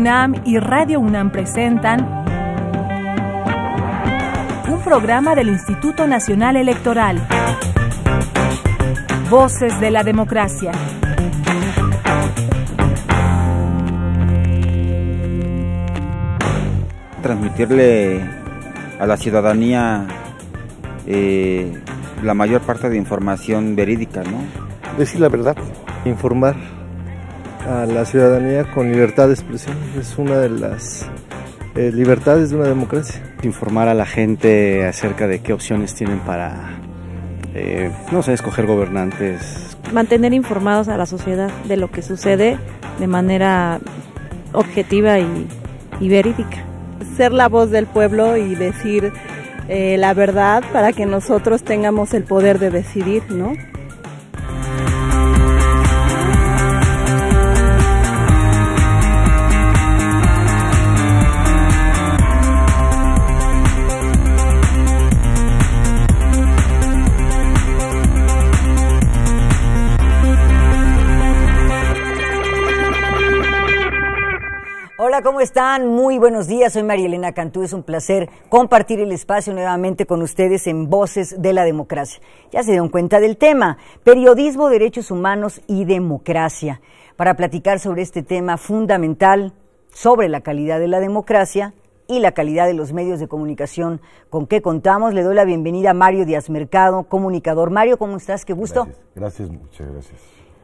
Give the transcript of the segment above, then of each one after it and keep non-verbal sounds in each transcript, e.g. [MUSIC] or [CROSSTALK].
UNAM y Radio UNAM presentan un programa del Instituto Nacional Electoral. Voces de la Democracia. Transmitirle a la ciudadanía eh, la mayor parte de información verídica, ¿no? Decir la verdad, informar a la ciudadanía con libertad de expresión. Es una de las eh, libertades de una democracia. Informar a la gente acerca de qué opciones tienen para, eh, no sé, escoger gobernantes. Mantener informados a la sociedad de lo que sucede de manera objetiva y, verídica. Ser la voz del pueblo y decir eh, la verdad para que nosotros tengamos el poder de decidir, ¿no? ¿cómo están? Muy buenos días. Soy María Elena Cantú. Es un placer compartir el espacio nuevamente con ustedes en Voces de la Democracia. Ya se dieron cuenta del tema, periodismo, derechos humanos y democracia. Para platicar sobre este tema fundamental, sobre la calidad de la democracia y la calidad de los medios de comunicación con que contamos, le doy la bienvenida a Mario Díaz Mercado, comunicador. Mario, ¿cómo estás? Qué gusto. gracias muchas gracias.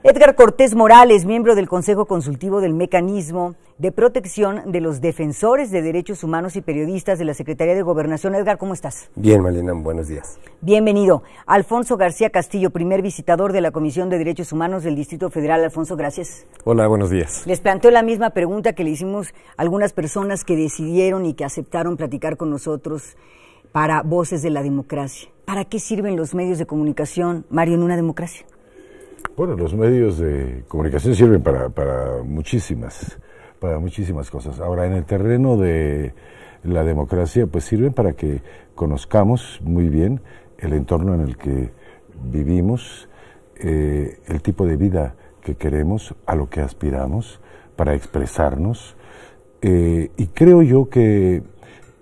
Edgar Cortés Morales, miembro del Consejo Consultivo del Mecanismo de Protección de los Defensores de Derechos Humanos y Periodistas de la Secretaría de Gobernación. Edgar, ¿cómo estás? Bien, Malena, buenos días. Bienvenido. Alfonso García Castillo, primer visitador de la Comisión de Derechos Humanos del Distrito Federal. Alfonso, gracias. Hola, buenos días. Les planteo la misma pregunta que le hicimos a algunas personas que decidieron y que aceptaron platicar con nosotros para Voces de la Democracia. ¿Para qué sirven los medios de comunicación, Mario, en una democracia? Bueno, los medios de comunicación sirven para, para muchísimas, para muchísimas cosas. Ahora, en el terreno de la democracia, pues sirven para que conozcamos muy bien el entorno en el que vivimos, eh, el tipo de vida que queremos, a lo que aspiramos, para expresarnos. Eh, y creo yo que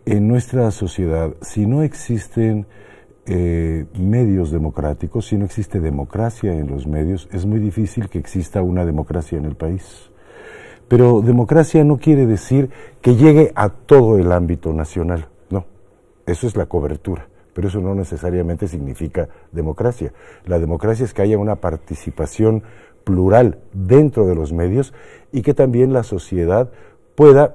en nuestra sociedad, si no existen eh, medios democráticos, si no existe democracia en los medios, es muy difícil que exista una democracia en el país. Pero democracia no quiere decir que llegue a todo el ámbito nacional, no. Eso es la cobertura, pero eso no necesariamente significa democracia. La democracia es que haya una participación plural dentro de los medios y que también la sociedad pueda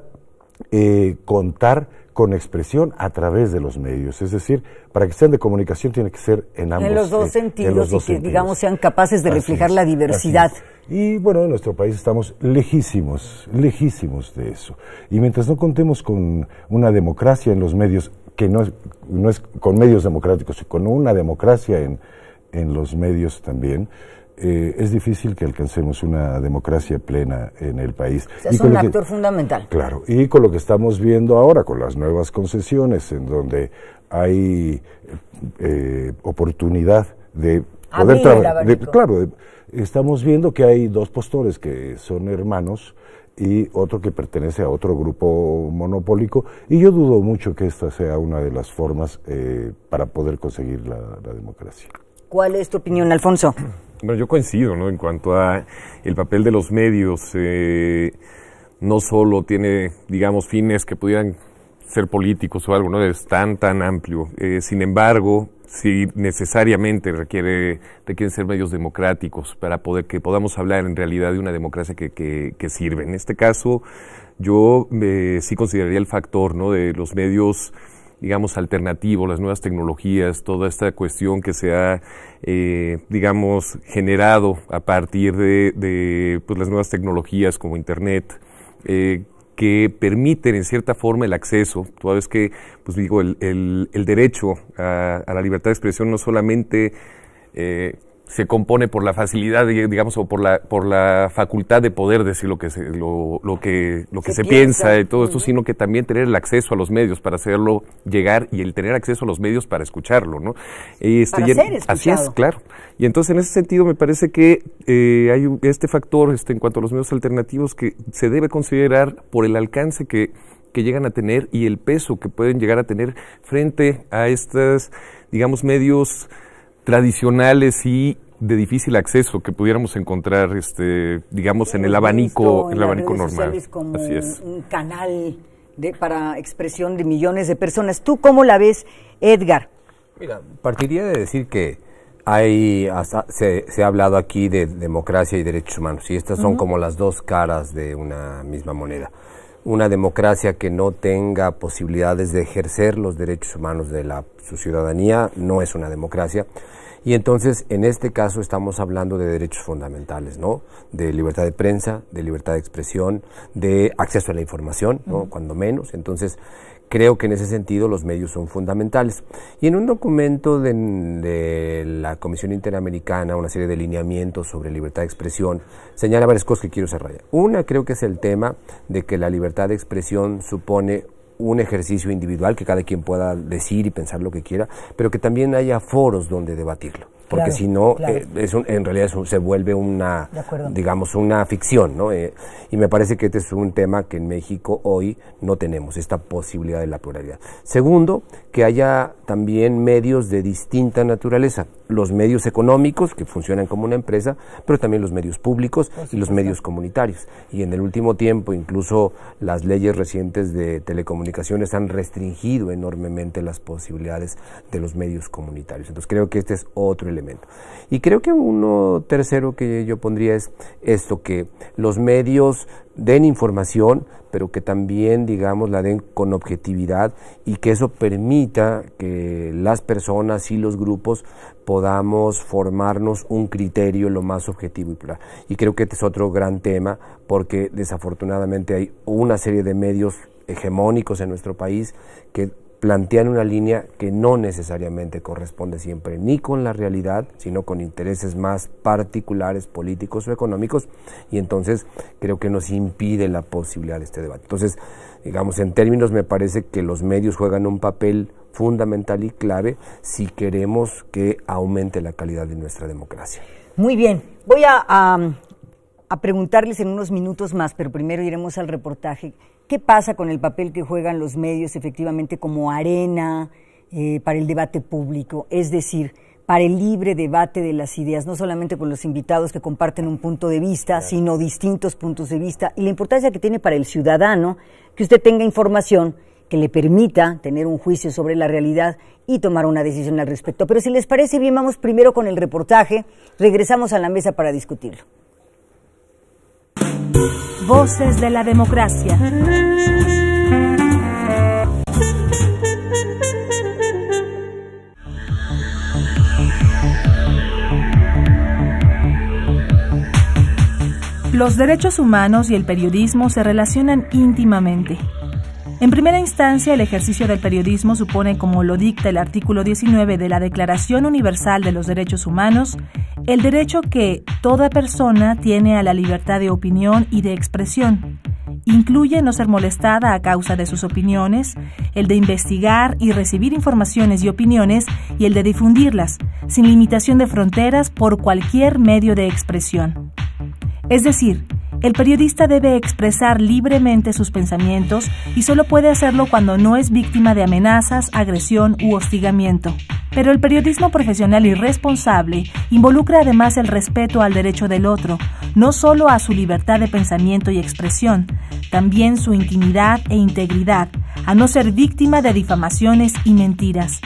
eh, contar con expresión a través de los medios. Es decir, para que sean de comunicación tiene que ser en ambos. Eh, en los dos sentidos y que, digamos, sean capaces de reflejar la diversidad. Y bueno, en nuestro país estamos lejísimos, lejísimos de eso. Y mientras no contemos con una democracia en los medios, que no es, no es con medios democráticos, sino con una democracia en, en los medios también, eh, es difícil que alcancemos una democracia plena en el país. es un actor fundamental. Claro, y con lo que estamos viendo ahora, con las nuevas concesiones, en donde hay eh, oportunidad de poder trabajar. Claro, estamos viendo que hay dos postores que son hermanos y otro que pertenece a otro grupo monopólico. Y yo dudo mucho que esta sea una de las formas eh, para poder conseguir la democracia. ¿Cuál es tu opinión, Alfonso? Bueno, yo coincido, ¿no? En cuanto a el papel de los medios, eh, no solo tiene, digamos, fines que pudieran ser políticos o algo, ¿no? Es tan, tan amplio. Eh, sin embargo, sí necesariamente requiere, requieren ser medios democráticos para poder, que podamos hablar en realidad de una democracia que, que, sirve. En este caso, yo eh, sí consideraría el factor, ¿no? De los medios digamos, alternativo, las nuevas tecnologías, toda esta cuestión que se ha, eh, digamos, generado a partir de, pues, las nuevas tecnologías como Internet, eh, que permiten en cierta forma el acceso. Toda vez que, pues digo, el, derecho a, la libertad de expresión no solamente eh, se compone por la facilidad, digamos, o por la, por la facultad de poder decir lo que se, lo, lo que, lo que se, piensa. y todo esto, sino que también tener el acceso a los medios para hacerlo llegar y el tener acceso a los medios para escucharlo, ¿no? Este, así es, claro. Y entonces, en ese sentido, me parece que eh, hay este factor este, en cuanto a los medios alternativos que se debe considerar por el alcance que que llegan a tener y el peso que pueden llegar a tener frente a estas, digamos, medios tradicionales y de difícil acceso que pudiéramos encontrar, este, digamos, en el abanico, en el abanico normal. Así es. Un canal de, para expresión de millones de personas. ¿Tú cómo la ves, Edgar? Mira, partiría de decir que hay hasta, se, ha hablado aquí de democracia y derechos humanos y estas son como las dos caras de una misma moneda. Una democracia que no tenga posibilidades de ejercer los derechos humanos de la, su ciudadanía no es una democracia y entonces, en este caso, estamos hablando de derechos fundamentales, ¿no? De libertad de prensa, de libertad de expresión, de acceso a la información, ¿no? Cuando menos. Entonces, creo que en ese sentido los medios son fundamentales. Y en un documento de, de, la Comisión Interamericana, una serie de lineamientos sobre libertad de expresión, señala varias cosas que quiero desarrollar. Una creo que es el tema de que la libertad de expresión supone un ejercicio individual que cada quien pueda decir y pensar lo que quiera, pero que también haya foros donde debatirlo porque si no, eh, es en realidad se vuelve una, digamos, una ficción, ¿no? Eh, y me parece que este es un tema que en México hoy no tenemos, esta posibilidad de la pluralidad. Segundo, que haya también medios de distinta naturaleza, los medios económicos, que funcionan como una empresa, pero también los medios públicos y los medios comunitarios. Y en el último tiempo, incluso las leyes recientes de telecomunicaciones han restringido enormemente las posibilidades de los medios comunitarios. Entonces creo que este es otro elemento y creo que uno tercero que yo pondría es esto, que los medios den información, pero que también, digamos, la den con objetividad y que eso permita que las personas y los grupos podamos formarnos un criterio lo más objetivo y plural. Y creo que este es otro gran tema porque desafortunadamente hay una serie de medios hegemónicos en nuestro país que plantean una línea que no necesariamente corresponde siempre ni con la realidad, sino con intereses más particulares, políticos o económicos, y entonces creo que nos impide la posibilidad de este debate. Entonces, digamos, en términos me parece que los medios juegan un papel fundamental y clave si queremos que aumente la calidad de nuestra democracia. Muy bien, voy a, a, a preguntarles en unos minutos más, pero primero iremos al reportaje ¿Qué pasa con el papel que juegan los medios efectivamente como arena eh, para el debate público? Es decir, para el libre debate de las ideas, no solamente con los invitados que comparten un punto de vista, sino distintos puntos de vista, y la importancia que tiene para el ciudadano que usted tenga información que le permita tener un juicio sobre la realidad y tomar una decisión al respecto. Pero si les parece bien, vamos primero con el reportaje, regresamos a la mesa para discutirlo. Voces de la democracia. Los derechos humanos y el periodismo se relacionan íntimamente. En primera instancia, el ejercicio del periodismo supone, como lo dicta el artículo 19 de la Declaración Universal de los Derechos Humanos, el derecho que toda persona tiene a la libertad de opinión y de expresión. Incluye no ser molestada a causa de sus opiniones, el de investigar y recibir informaciones y opiniones y el de difundirlas, sin limitación de fronteras por cualquier medio de expresión. Es decir, el periodista debe expresar libremente sus pensamientos y solo puede hacerlo cuando no es víctima de amenazas, agresión u hostigamiento. Pero el periodismo profesional y responsable involucra además el respeto al derecho del otro, no solo a su libertad de pensamiento y expresión, también su intimidad e integridad, a no ser víctima de difamaciones y mentiras.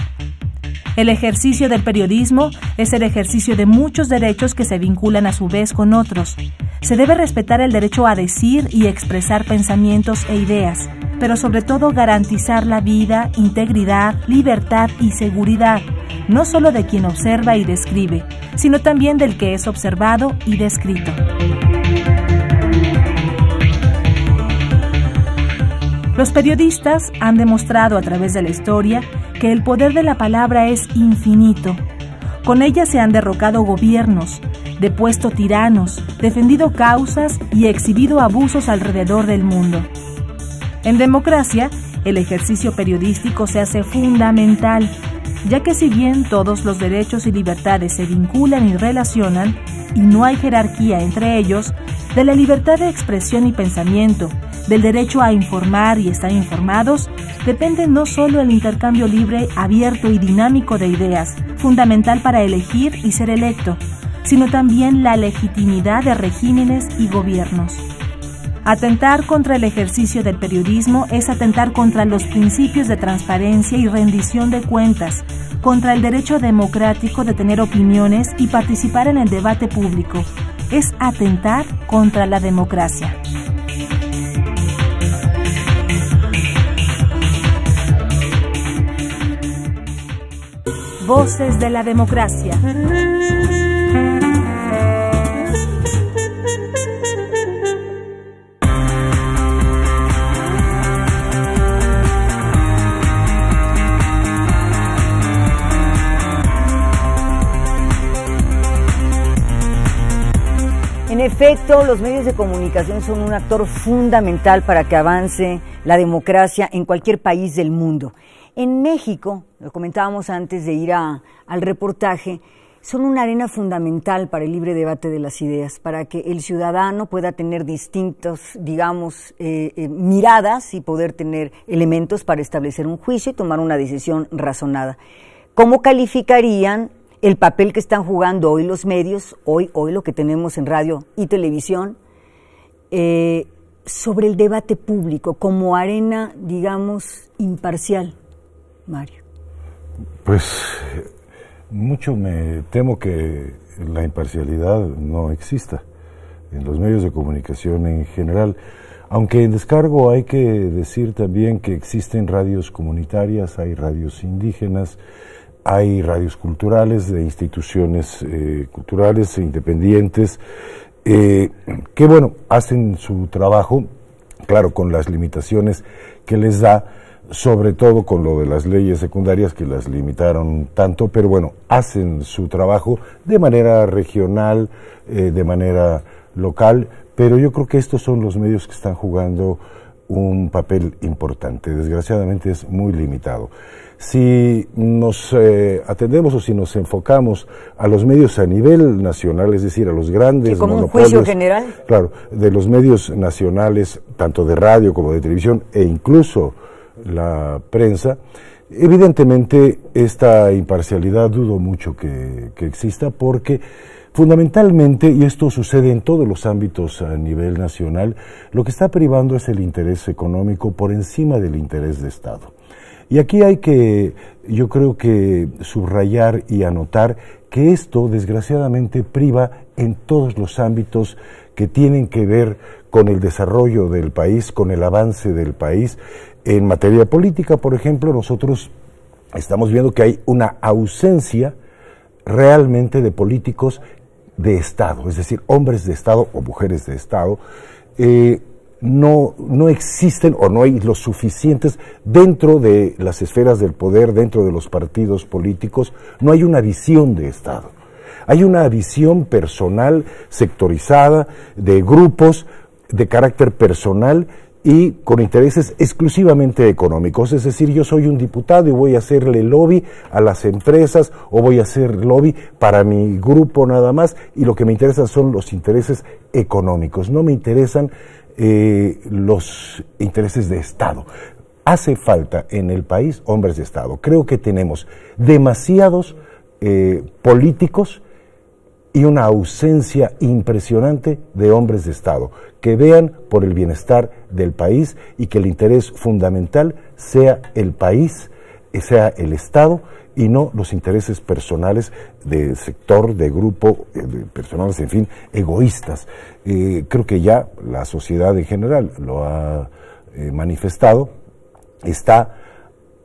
El ejercicio del periodismo es el ejercicio de muchos derechos que se vinculan a su vez con otros. Se debe respetar el derecho a decir y expresar pensamientos e ideas, pero sobre todo garantizar la vida, integridad, libertad y seguridad, no solo de quien observa y describe, sino también del que es observado y descrito. Los periodistas han demostrado a través de la historia que el poder de la palabra es infinito. Con ella se han derrocado gobiernos, depuesto tiranos, defendido causas y exhibido abusos alrededor del mundo. En democracia, el ejercicio periodístico se hace fundamental ya que si bien todos los derechos y libertades se vinculan y relacionan, y no hay jerarquía entre ellos, de la libertad de expresión y pensamiento, del derecho a informar y estar informados, depende no solo el intercambio libre, abierto y dinámico de ideas, fundamental para elegir y ser electo, sino también la legitimidad de regímenes y gobiernos. Atentar contra el ejercicio del periodismo es atentar contra los principios de transparencia y rendición de cuentas, contra el derecho democrático de tener opiniones y participar en el debate público. Es atentar contra la democracia. Voces de la democracia. efecto, los medios de comunicación son un actor fundamental para que avance la democracia en cualquier país del mundo. En México, lo comentábamos antes de ir al reportaje, son una arena fundamental para el libre debate de las ideas, para que el ciudadano pueda tener distintos, digamos, eh, eh, miradas y poder tener elementos para establecer un juicio y tomar una decisión razonada. ¿Cómo calificarían el papel que están jugando hoy los medios, hoy, hoy lo que tenemos en radio y televisión, eh, sobre el debate público como arena, digamos, imparcial, Mario? Pues mucho me temo que la imparcialidad no exista en los medios de comunicación en general. Aunque en descargo hay que decir también que existen radios comunitarias, hay radios indígenas, hay radios culturales de instituciones eh, culturales e independientes eh, que, bueno, hacen su trabajo, claro, con las limitaciones que les da, sobre todo con lo de las leyes secundarias que las limitaron tanto, pero bueno, hacen su trabajo de manera regional, eh, de manera local, pero yo creo que estos son los medios que están jugando un papel importante. Desgraciadamente es muy limitado. Si nos eh, atendemos o si nos enfocamos a los medios a nivel nacional, es decir, a los grandes como un general? Claro, de los medios nacionales, tanto de radio como de televisión e incluso la prensa, evidentemente esta imparcialidad dudo mucho que exista porque Fundamentalmente, y esto sucede en todos los ámbitos a nivel nacional, lo que está privando es el interés económico por encima del interés de Estado. Y aquí hay que, yo creo que subrayar y anotar que esto desgraciadamente priva en todos los ámbitos que tienen que ver con el desarrollo del país, con el avance del país. En materia política, por ejemplo, nosotros estamos viendo que hay una ausencia realmente de políticos de Estado, es decir, hombres de Estado o mujeres de Estado, eh, no, no existen o no hay los suficientes dentro de las esferas del poder, dentro de los partidos políticos, no hay una visión de Estado. Hay una visión personal, sectorizada, de grupos, de carácter personal, y con intereses exclusivamente económicos. Es decir, yo soy un diputado y voy a hacerle lobby a las empresas o voy a hacer lobby para mi grupo nada más y lo que me interesan son los intereses económicos. No me interesan eh, los intereses de Estado. Hace falta en el país hombres de Estado. Creo que tenemos demasiados eh, políticos y una ausencia impresionante de hombres de Estado que vean por el bienestar del país y que el interés fundamental sea el país, sea el Estado y no los intereses personales de sector, de grupo, eh, personales, en fin, egoístas. Eh, creo que ya la sociedad en general lo ha eh, manifestado, está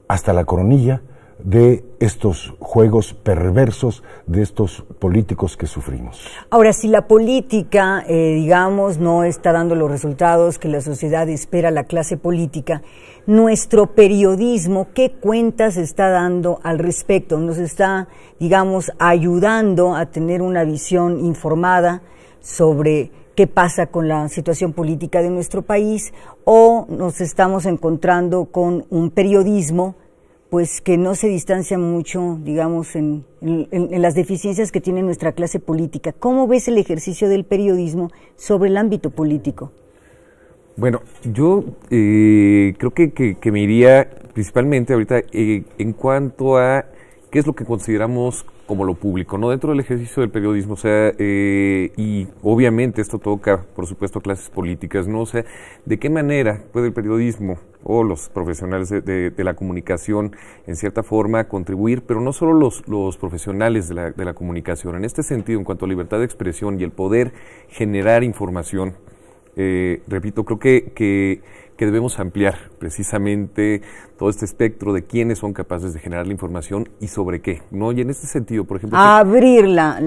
hasta la coronilla de estos juegos perversos de estos políticos que sufrimos. Ahora, si la política, eh, digamos, no está dando los resultados que la sociedad espera, la clase política, nuestro periodismo, ¿qué cuentas está dando al respecto? ¿Nos está, digamos, ayudando a tener una visión informada sobre qué pasa con la situación política de nuestro país o nos estamos encontrando con un periodismo pues que no se distancia mucho, digamos, en, las deficiencias que tiene nuestra clase política. ¿Cómo ves el ejercicio del periodismo sobre el ámbito político? Bueno, yo eh, creo que, me iría principalmente ahorita eh, en cuanto a qué es lo que consideramos como lo público, ¿no? Dentro del ejercicio del periodismo, o sea, eh, y obviamente esto toca, por supuesto, clases políticas, ¿no? O sea, ¿de qué manera puede el periodismo o los profesionales de, la comunicación, en cierta forma, contribuir, pero no solo los, profesionales de la, comunicación? En este sentido, en cuanto a libertad de expresión y el poder generar información, eh, repito, creo que que debemos ampliar precisamente todo este espectro de quiénes son capaces de generar la información y sobre qué, ¿no? Y en este sentido, por ejemplo... Abrir la,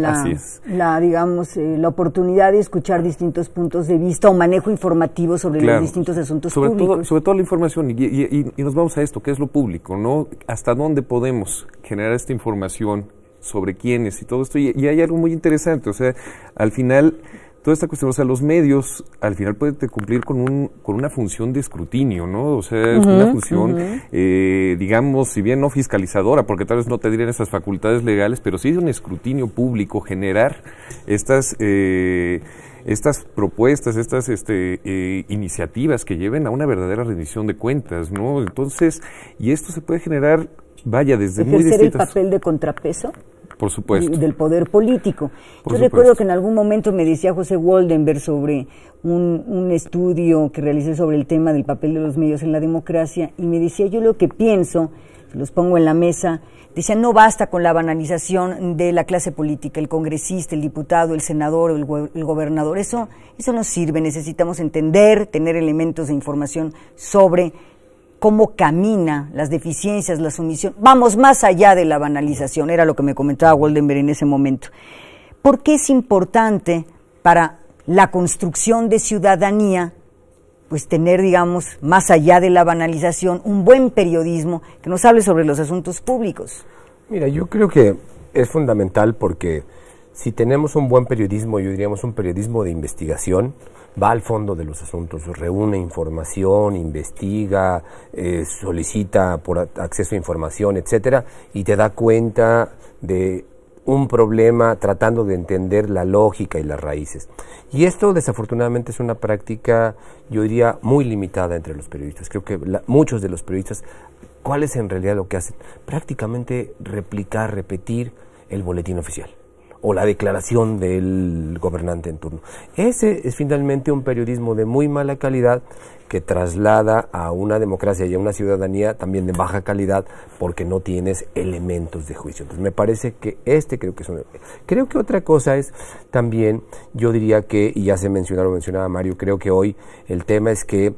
la, digamos, eh, la oportunidad de escuchar distintos puntos de vista o manejo informativo sobre los distintos asuntos sobre públicos. Todo, sobre todo la información, y, nos vamos a esto, que es lo público, ¿no? ¿Hasta dónde podemos generar esta información sobre quiénes y todo esto? y hay algo muy interesante, o sea, al final toda esta cuestión, o sea, los medios al final pueden cumplir con, un, con una función de escrutinio, ¿no? O sea, una función, eh, digamos, si bien no fiscalizadora, porque tal vez no tendrían esas facultades legales, pero sí es un escrutinio público, generar estas... Eh, estas propuestas, estas este, eh, iniciativas que lleven a una verdadera rendición de cuentas, ¿no? Entonces, y esto se puede generar, vaya, desde muy distintas... el papel de contrapeso? Por supuesto. del poder político. Yo recuerdo que en algún momento me decía José Woldenberg sobre un, estudio que realicé sobre el tema del papel de los medios en la democracia y me decía yo lo que pienso, los pongo en la mesa, decía no basta con la banalización de la clase política, el congresista, el diputado, el senador, el, el gobernador, eso, eso no sirve, necesitamos entender, tener elementos de información sobre cómo camina, las deficiencias, la sumisión. Vamos más allá de la banalización, era lo que me comentaba Goldenberg en ese momento. ¿Por qué es importante para la construcción de ciudadanía pues tener, digamos, más allá de la banalización, un buen periodismo que nos hable sobre los asuntos públicos? Mira, yo creo que es fundamental porque si tenemos un buen periodismo, yo diríamos un periodismo de investigación, va al fondo de los asuntos, reúne información, investiga, eh, solicita por acceso a información, etcétera, y te da cuenta de un problema tratando de entender la lógica y las raíces. Y esto desafortunadamente es una práctica, yo diría, muy limitada entre los periodistas. Creo que muchos de los periodistas, ¿cuál es en realidad lo que hacen? Prácticamente replicar, repetir el boletín oficial o la declaración del gobernante en turno. Ese es finalmente un periodismo de muy mala calidad que traslada a una democracia y a una ciudadanía también de baja calidad porque no tienes elementos de juicio. Entonces me parece que este creo que es un... Creo que otra cosa es también, yo diría que, y ya se mencionó, lo mencionaba Mario, creo que hoy el tema es que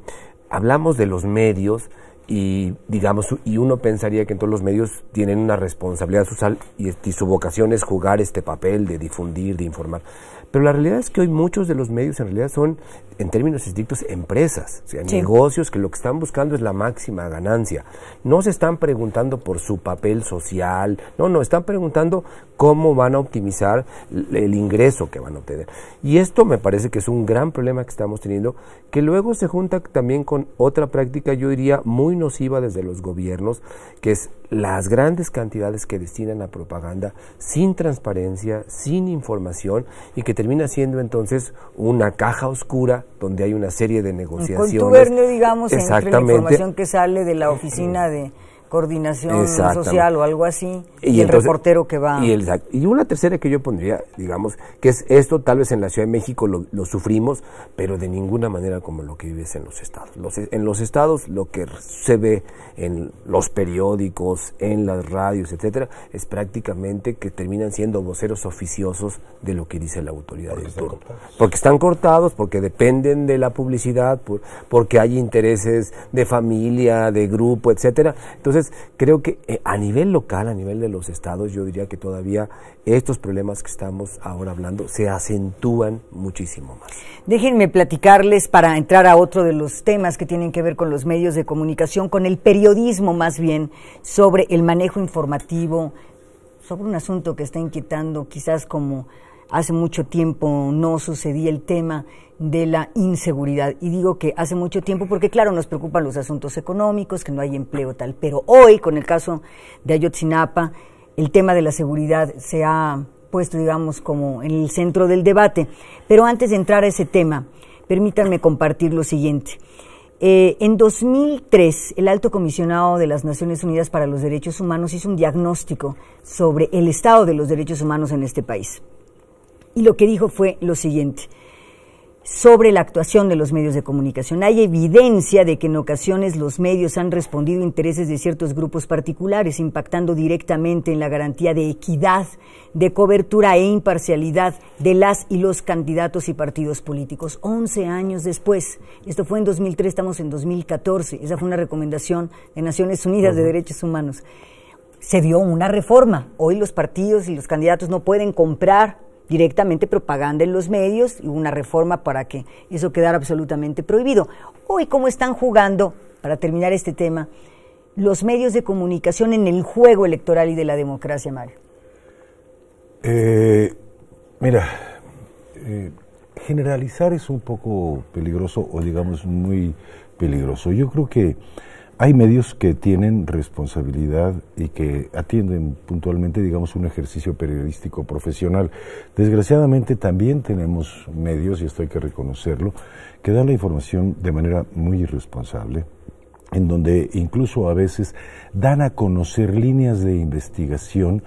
hablamos de los medios, y digamos y uno pensaría que en todos los medios tienen una responsabilidad social y, su vocación es jugar este papel de difundir, de informar. Pero la realidad es que hoy muchos de los medios en realidad son, en términos estrictos, empresas, o sea, negocios que lo que están buscando es la máxima ganancia. No se están preguntando por su papel social, no, no, están preguntando cómo van a optimizar el ingreso que van a obtener. Y esto me parece que es un gran problema que estamos teniendo que luego se junta también con otra práctica, yo diría, muy nociva desde los gobiernos, que es las grandes cantidades que destinan a propaganda sin transparencia, sin información, y que termina siendo entonces una caja oscura donde hay una serie de negociaciones. Un digamos, información que sale de la oficina de coordinación social o algo así, y, el reportero que va. Y, y, una tercera que yo pondría, digamos, que es esto tal vez en la Ciudad de México lo, sufrimos, pero de ninguna manera como lo que vives en los estados. en los estados lo que se ve en los periódicos, en las radios, etcétera, es prácticamente que terminan siendo voceros oficiosos de lo que dice la autoridad del turno. Porque están cortados, porque dependen de la publicidad, porque hay intereses de familia, de grupo, etcétera. Entonces, creo que eh, a nivel local, a nivel de los estados, yo diría que todavía estos problemas que estamos ahora hablando se acentúan muchísimo más. Déjenme platicarles para entrar a otro de los temas que tienen que ver con los medios de comunicación, con el periodismo más bien, sobre el manejo informativo, sobre un asunto que está inquietando quizás como hace mucho tiempo no sucedía el tema de la inseguridad. Y digo que hace mucho tiempo, porque claro, nos preocupan los asuntos económicos, que no hay empleo tal, pero hoy, con el caso de Ayotzinapa, el tema de la seguridad se ha puesto, digamos, como en el centro del debate. Pero antes de entrar a ese tema, permítanme compartir lo siguiente. Eh, en 2003, el alto comisionado de las Naciones Unidas para los Derechos Humanos hizo un diagnóstico sobre el estado de los derechos humanos en este país. Y lo que dijo fue lo siguiente sobre la actuación de los medios de comunicación. Hay evidencia de que en ocasiones los medios han respondido a intereses de ciertos grupos particulares, impactando directamente en la garantía de equidad, de cobertura e imparcialidad de las y los candidatos y partidos políticos. Once años después, esto fue en 2003, estamos en 2014, esa fue una recomendación de Naciones Unidas de Derechos Humanos. Se dio una reforma. Hoy los partidos y los candidatos no pueden comprar directamente propaganda en los medios y una reforma para que eso quedara absolutamente prohibido. Hoy, ¿cómo están jugando, para terminar este tema, los medios de comunicación en el juego electoral y de la democracia, Mario? Eh, mira, eh, generalizar es un poco peligroso o digamos muy peligroso. Yo creo que hay medios que tienen responsabilidad y que atienden puntualmente, digamos, un ejercicio periodístico profesional. Desgraciadamente también tenemos medios, y esto hay que reconocerlo, que dan la información de manera muy irresponsable, en donde incluso a veces dan a conocer líneas de investigación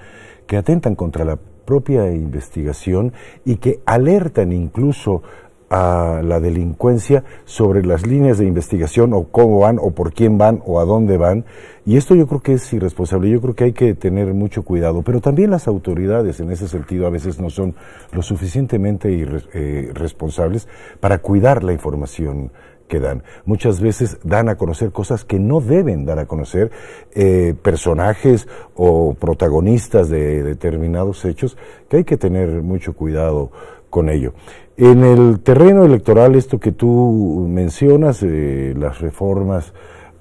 que atentan contra la propia investigación y que alertan incluso a la delincuencia sobre las líneas de investigación o cómo van o por quién van o a dónde van. Y esto yo creo que es irresponsable, yo creo que hay que tener mucho cuidado, pero también las autoridades en ese sentido a veces no son lo suficientemente eh, responsables para cuidar la información que dan. Muchas veces dan a conocer cosas que no deben dar a conocer eh, personajes o protagonistas de determinados hechos que hay que tener mucho cuidado con ello. En el terreno electoral, esto que tú mencionas, eh, las reformas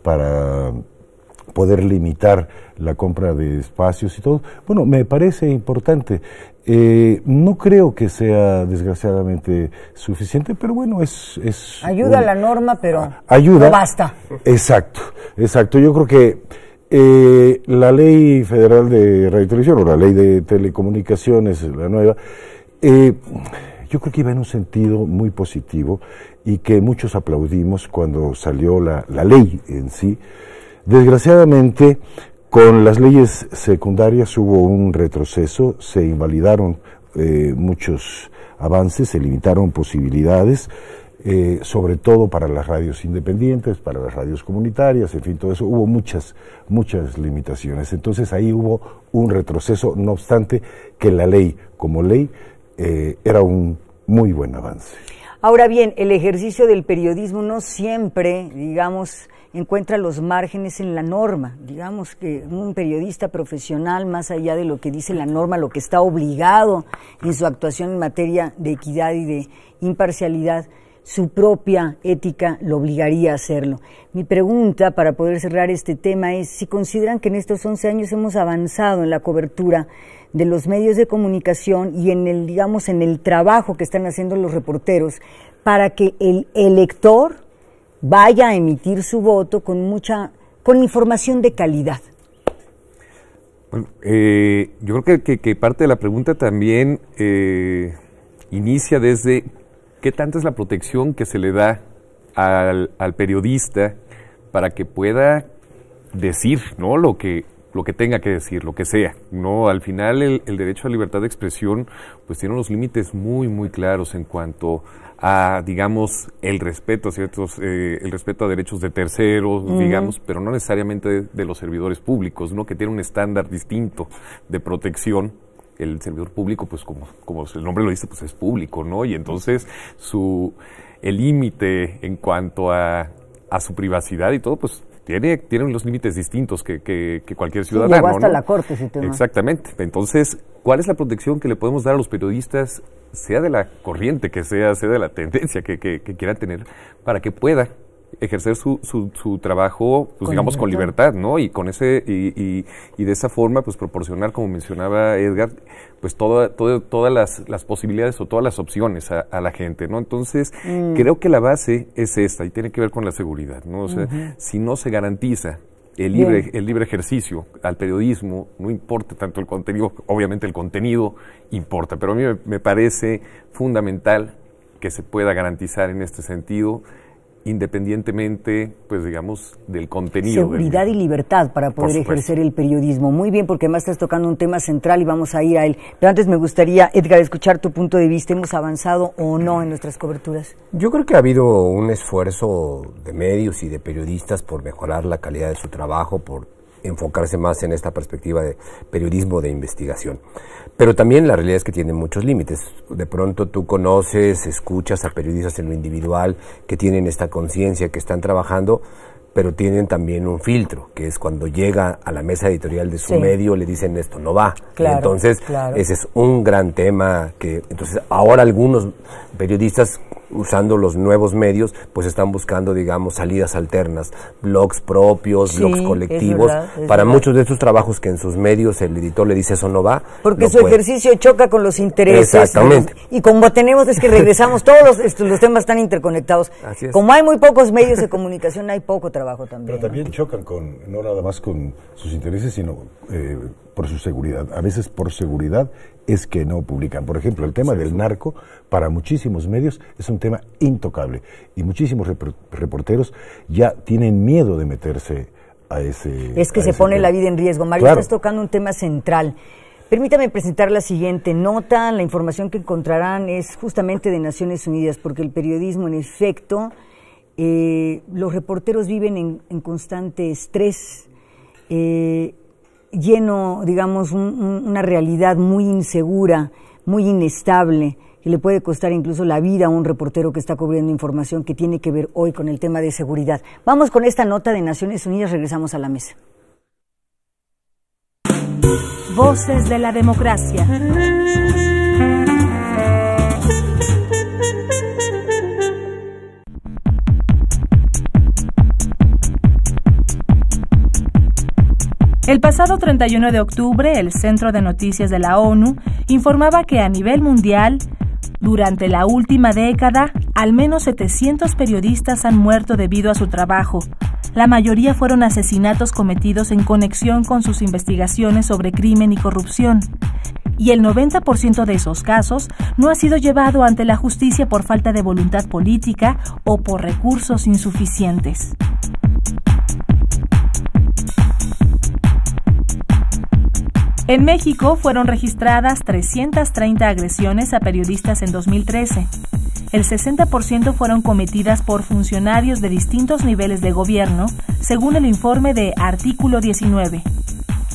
para poder limitar la compra de espacios y todo, bueno, me parece importante. Eh, no creo que sea desgraciadamente suficiente, pero bueno, es... es ayuda a la norma, pero ah, no basta. Exacto, exacto. Yo creo que eh, la ley federal de radio televisión, o la ley de telecomunicaciones, la nueva, eh, yo creo que iba en un sentido muy positivo y que muchos aplaudimos cuando salió la, ley en sí. Desgraciadamente, con las leyes secundarias hubo un retroceso, se invalidaron eh, muchos avances, se limitaron posibilidades, eh, sobre todo para las radios independientes, para las radios comunitarias, en fin, todo eso, hubo muchas, muchas limitaciones. Entonces ahí hubo un retroceso, no obstante que la ley como ley eh, era un muy buen avance. Ahora bien, el ejercicio del periodismo no siempre, digamos, encuentra los márgenes en la norma. Digamos que un periodista profesional, más allá de lo que dice la norma, lo que está obligado en su actuación en materia de equidad y de imparcialidad, su propia ética lo obligaría a hacerlo. Mi pregunta para poder cerrar este tema es si consideran que en estos 11 años hemos avanzado en la cobertura de los medios de comunicación y en el, digamos, en el trabajo que están haciendo los reporteros para que el elector vaya a emitir su voto con mucha, con información de calidad. Bueno, eh, yo creo que, parte de la pregunta también eh, inicia desde qué tanta es la protección que se le da al, periodista para que pueda decir ¿no? lo, que, lo que tenga que decir, lo que sea. No, al final el, derecho a libertad de expresión pues tiene unos límites muy muy claros en cuanto a digamos el respeto a ciertos eh, el respeto a derechos de terceros, digamos, pero no necesariamente de, de, los servidores públicos, ¿no? Que tiene un estándar distinto de protección el servidor público, pues como, como el nombre lo dice, pues es público, ¿no? Y entonces su, el límite en cuanto a, a, su privacidad y todo, pues tiene, los límites distintos que, cualquier ciudadano. hasta la corte si te Exactamente. Entonces, ¿cuál es la protección que le podemos dar a los periodistas, sea de la corriente que sea, sea de la [LAUGHS] tendencia que, que quieran tener, para que pueda ejercer su, su, trabajo, pues digamos, con libertad, ¿no? Y con ese, y, y, de esa forma, pues proporcionar, como mencionaba Edgar, pues toda, todas las, las, posibilidades o todas las opciones a, la gente, ¿no? Entonces, mm. creo que la base es esta y tiene que ver con la seguridad, ¿no? O sea, si no se garantiza el libre, el libre ejercicio al periodismo, no importa tanto el contenido, obviamente el contenido importa, pero a mí me parece fundamental que se pueda garantizar en este sentido independientemente, pues digamos, del contenido. Seguridad y libertad para poder ejercer el periodismo. Muy bien, porque además estás tocando un tema central y vamos a ir a él. Pero antes me gustaría, Edgar, escuchar tu punto de vista. ¿Hemos avanzado o no en nuestras coberturas? Yo creo que ha habido un esfuerzo de medios y de periodistas por mejorar la calidad de su trabajo, por enfocarse más en esta perspectiva de periodismo de investigación. Pero también la realidad es que tiene muchos límites. De pronto tú conoces, escuchas a periodistas en lo individual que tienen esta conciencia, que están trabajando, pero tienen también un filtro, que es cuando llega a la mesa editorial de su medio le dicen esto no va. entonces, ese es un gran tema que entonces ahora algunos periodistas usando los nuevos medios, pues están buscando, digamos, salidas alternas, blogs propios, blogs colectivos, para muchos de estos trabajos que en sus medios el editor le dice eso no va. Porque su ejercicio choca con los intereses. Exactamente. y como tenemos es que regresamos, [LAUGHS] todos los, estos, los, temas están interconectados. Como hay muy pocos medios de comunicación, hay poco trabajo también. Pero también chocan con, no nada más con sus intereses, sino... Eh, por su seguridad. A veces por seguridad es que no publican. Por ejemplo, el tema del narco para muchísimos medios es un tema intocable y muchísimos reporteros ya tienen miedo de meterse a ese... Es que se pone la vida en riesgo. Mario, estás tocando un tema central. Permítame presentar la siguiente nota. La información que encontrarán es justamente de Naciones Unidas, porque el periodismo, en efecto, eh, los reporteros viven en, constante estrés. Eh, lleno, digamos, una realidad muy insegura, muy inestable, que le puede costar incluso la vida a un reportero que está cubriendo información que tiene que ver hoy con el tema de seguridad. Vamos con esta nota de Naciones Unidas, regresamos a la mesa. Voces de la democracia. El pasado 31 de octubre, el Centro de Noticias de la ONU informaba que a nivel mundial, durante la última década, al menos 700 periodistas han muerto debido a su trabajo. La mayoría fueron asesinatos cometidos en conexión con sus investigaciones sobre crimen y corrupción. Y el 90% de esos casos no ha sido llevado ante la justicia por falta de voluntad política o por recursos insuficientes. En México fueron registradas 330 agresiones a periodistas en 2013. El 60% fueron cometidas por funcionarios de distintos niveles de gobierno, según el informe de Artículo 19.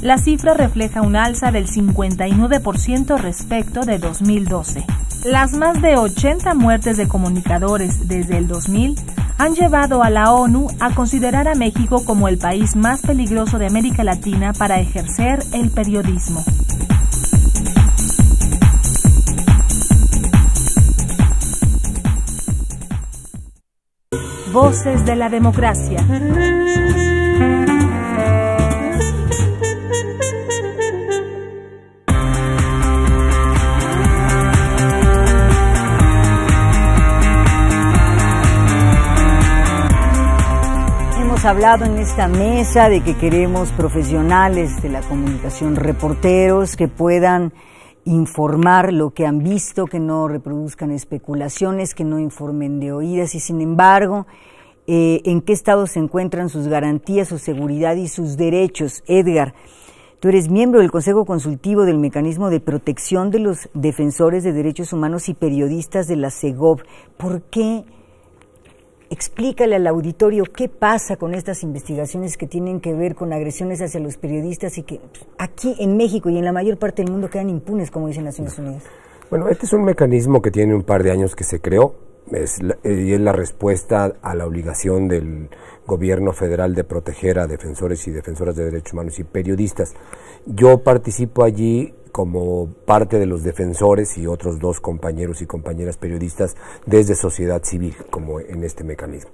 La cifra refleja un alza del 59% respecto de 2012. Las más de 80 muertes de comunicadores desde el 2000 han llevado a la ONU a considerar a México como el país más peligroso de América Latina para ejercer el periodismo. Voces de la democracia. hablado en esta mesa de que queremos profesionales de la comunicación, reporteros que puedan informar lo que han visto, que no reproduzcan especulaciones, que no informen de oídas y sin embargo, eh, en qué estado se encuentran sus garantías, su seguridad y sus derechos. Edgar, tú eres miembro del Consejo Consultivo del Mecanismo de Protección de los Defensores de Derechos Humanos y Periodistas de la CEGOV. ¿Por qué? explícale al auditorio qué pasa con estas investigaciones que tienen que ver con agresiones hacia los periodistas y que pues, aquí en México y en la mayor parte del mundo quedan impunes, como dicen Naciones Unidas. Bueno, este es un mecanismo que tiene un par de años que se creó es y es la respuesta a la obligación del gobierno federal de proteger a defensores y defensoras de derechos humanos y periodistas. Yo participo allí como parte de los defensores y otros dos compañeros y compañeras periodistas desde sociedad civil, como en este mecanismo.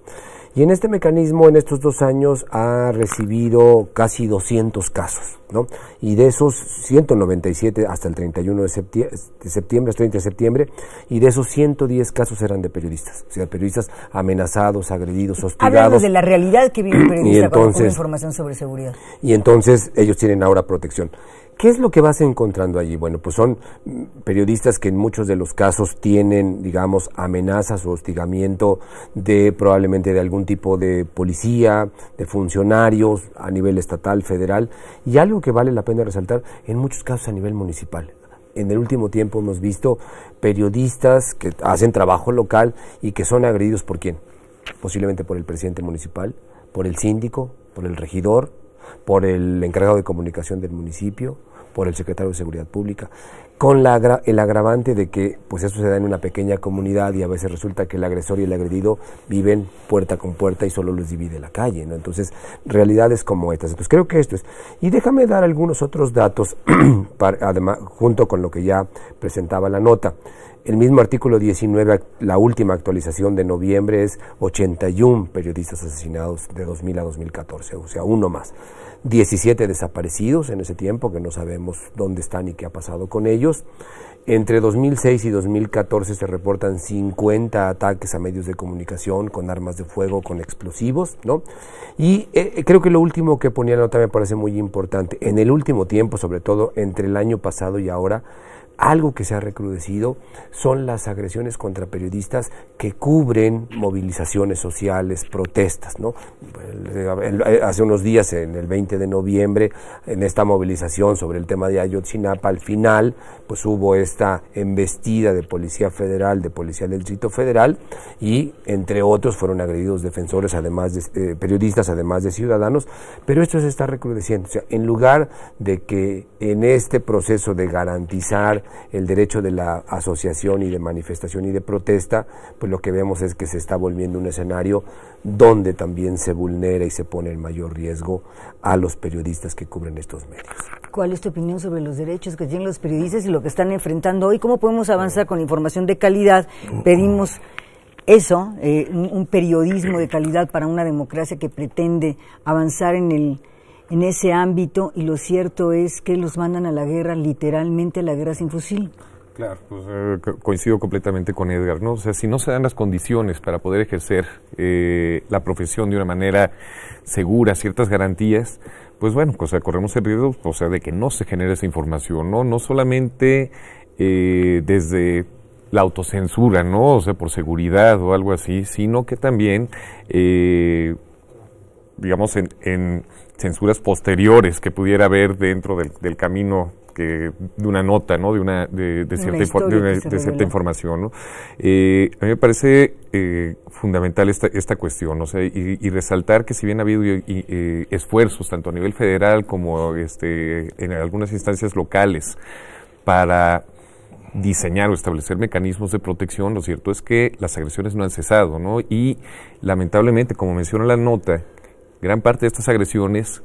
Y en este mecanismo, en estos dos años, ha recibido casi 200 casos, ¿no? Y de esos 197 hasta el 31 de septiembre, septiembre, 30 de septiembre, y de esos 110 casos eran de periodistas, o sea, periodistas amenazados, agredidos, hostigados. Hablamos de la realidad que vive un [CLEARS THROAT] periodista con información sobre seguridad. Y entonces ellos tienen ahora protección. ¿Qué es lo que vas encontrando allí? Bueno, pues son mm, periodistas que en muchos de los casos tienen, digamos, amenazas o hostigamiento de probablemente de algún tipo de policía, de funcionarios a nivel estatal, federal, y algo que vale la pena resaltar, en muchos casos a nivel municipal en el último tiempo hemos visto periodistas que hacen trabajo local y que son agredidos por quién? Posiblemente por el presidente municipal, por el síndico, por el regidor, por el encargado de comunicación del municipio, por el secretario de Seguridad Pública, con el agravante de que pues eso se da en una pequeña comunidad y a veces resulta que el agresor y el agredido viven puerta con puerta y solo los divide la calle, Entonces, realidades como estas. Entonces, creo que esto es. Y déjame dar algunos otros datos, [CLEARS THROAT] junto con lo que ya presentaba la nota. El mismo artículo 19, la última actualización de noviembre es 81 periodistas asesinados de 2000 a 2014, o sea, uno más. 17 desaparecidos en ese tiempo que no sabemos dónde están y qué ha pasado con ellos. Entre 2006 y 2014 se reportan 50 ataques a medios de comunicación con armas de fuego, con explosivos, ¿no? Y eh, eh, creo que lo último que ponía la nota me parece muy importante. En el último tiempo, sobre todo entre el año pasado y ahora, algo que se ha recrudecido son las agresiones contra periodistas que cubren movilizaciones sociales, protestas. ¿no? Hace unos días, en el 20 de noviembre, en esta movilización sobre el tema de Ayotzinapa, al final, pues hubo esta embestida de Policía Federal, de Policía del Distrito Federal, y entre otros fueron agredidos defensores, además de eh, periodistas, además de ciudadanos, pero esto se está recrudeciendo. O sea, en lugar de que en este proceso de garantizar el derecho de la asociación y de manifestación y de protesta, pues lo que vemos es que se está volviendo un escenario donde también se vulnera y se pone en mayor riesgo a los periodistas que cubren estos medios. ¿Cuál es tu opinión sobre los derechos que tienen los periodistas y lo que están enfrentando hoy? ¿Cómo podemos avanzar con información de calidad? Pedimos eso, eh, un periodismo de calidad para una democracia que pretende avanzar en el en ese ámbito y lo cierto es que los mandan a la guerra, literalmente a la guerra sin fusil. Claro, pues, eh, coincido completamente con Edgar, ¿no? O sea, si no se dan las condiciones para poder ejercer eh, la profesión de una manera segura, ciertas garantías, pues bueno, o corremos el riesgo, o sea, de que no se genere esa información, ¿no? No solamente eh, desde la autocensura, ¿no? O sea, por seguridad o algo así, sino que también, digamos, en censuras posteriores que pudiera haber dentro del, camino de una nota, ¿no? De una de, cierta, información, eh, a mí me parece eh, fundamental esta, esta cuestión, o y, resaltar que si bien ha habido eh, esfuerzos tanto a nivel federal como este, en algunas instancias locales para diseñar o establecer mecanismos de protección, lo cierto es que las agresiones no han cesado, ¿no? Y lamentablemente, como menciona la nota, gran parte de estas agresiones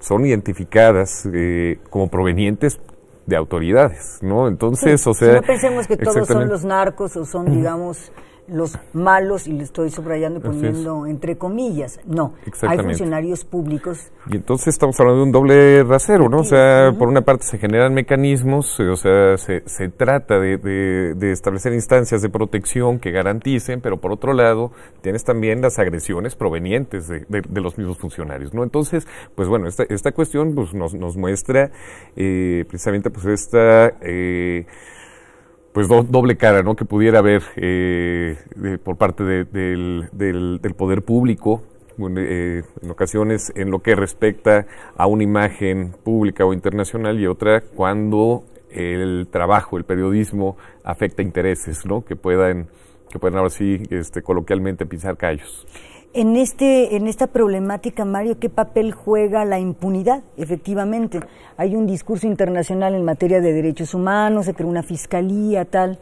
son identificadas eh, como provenientes de autoridades, ¿no? Entonces, o sea... no pensemos que todos son los narcos o son, digamos, los malos, y le estoy subrayando y poniendo entre comillas, no, hay funcionarios públicos. Y entonces estamos hablando de un doble rasero, ¿no? O sea, por una parte se generan mecanismos, eh, o sea, se, se trata de, establecer instancias de protección que garanticen, pero por otro lado tienes también las agresiones provenientes de, de los mismos funcionarios, ¿no? Entonces, pues bueno, esta, esta cuestión pues, nos, nos muestra eh, precisamente pues esta... Eh, pues doble cara ¿no? que pudiera haber eh, por parte del, poder público eh, en ocasiones en lo que respecta a una imagen pública o internacional y otra cuando el trabajo, el periodismo afecta intereses ¿no? que puedan que ahora sí este, coloquialmente pisar callos. En, este, en esta problemática, Mario, ¿qué papel juega la impunidad? Efectivamente, hay un discurso internacional en materia de derechos humanos, se creó una fiscalía, tal,